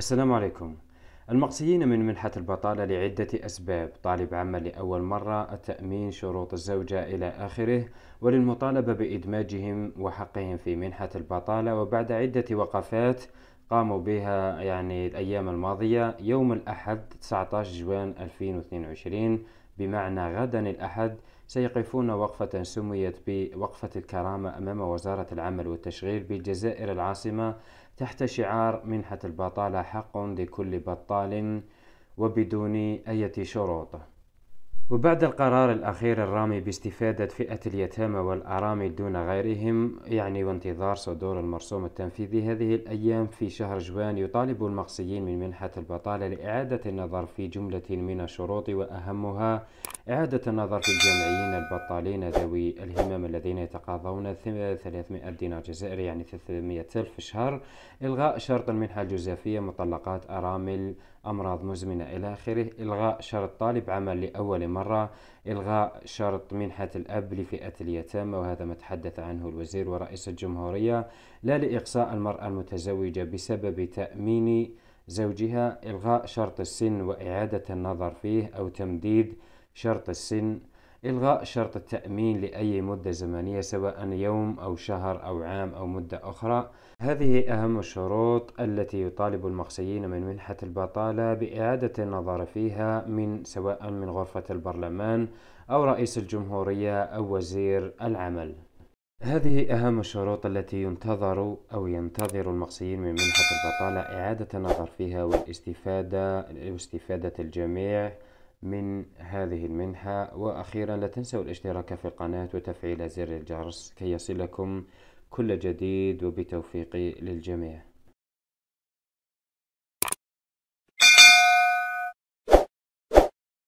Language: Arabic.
السلام عليكم المقصيين من منحة البطالة لعدة أسباب طالب عمل لأول مرة التأمين شروط الزوجة إلى آخره وللمطالبة بإدماجهم وحقهم في منحة البطالة وبعد عدة وقفات قاموا بها يعني الأيام الماضية يوم الأحد 19 جوان 2022 بمعنى غدا الأحد سيقفون وقفة سميت بوقفة الكرامة أمام وزارة العمل والتشغيل بالجزائر العاصمة تحت شعار منحة البطالة حق لكل بطال وبدون أي شروط وبعد القرار الأخير الرامي باستفادة فئة اليتامى والأرامل دون غيرهم يعني وانتظار صدور المرسوم التنفيذي هذه الأيام في شهر جوان يطالب المقصيين من منحة البطالة لإعادة النظر في جملة من الشروط وأهمها إعادة النظر في الجامعيين البطالين ذوي الهمم الذين يتقاضون 300 دينار جزائري يعني 300 ألف في الشهر إلغاء شرط المنحة الجزافية مطلقات أرامل أمراض مزمنة إلى آخره إلغاء شرط طالب عمل لأول مرة مرة إلغاء شرط منحة الأب لفئة اليتامى وهذا ما تحدث عنه الوزير ورئيس الجمهورية لا لإقصاء المرأة المتزوجة بسبب تأمين زوجها إلغاء شرط السن وإعادة النظر فيه أو تمديد شرط السن إلغاء شرط التأمين لأي مدة زمنية سواء يوم أو شهر أو عام أو مدة أخرى هذه أهم الشروط التي يطالب المقصيين من منحة البطالة بإعادة النظر فيها من سواء من غرفة البرلمان أو رئيس الجمهورية أو وزير العمل هذه أهم الشروط التي ينتظر أو ينتظر المقصيين من منحة البطالة إعادة النظر فيها والاستفادة لاستفادة الجميع من هذه المنحة وأخيرا لا تنسوا الاشتراك في القناة وتفعيل زر الجرس كي يصلكم كل جديد وبتوفيق للجميع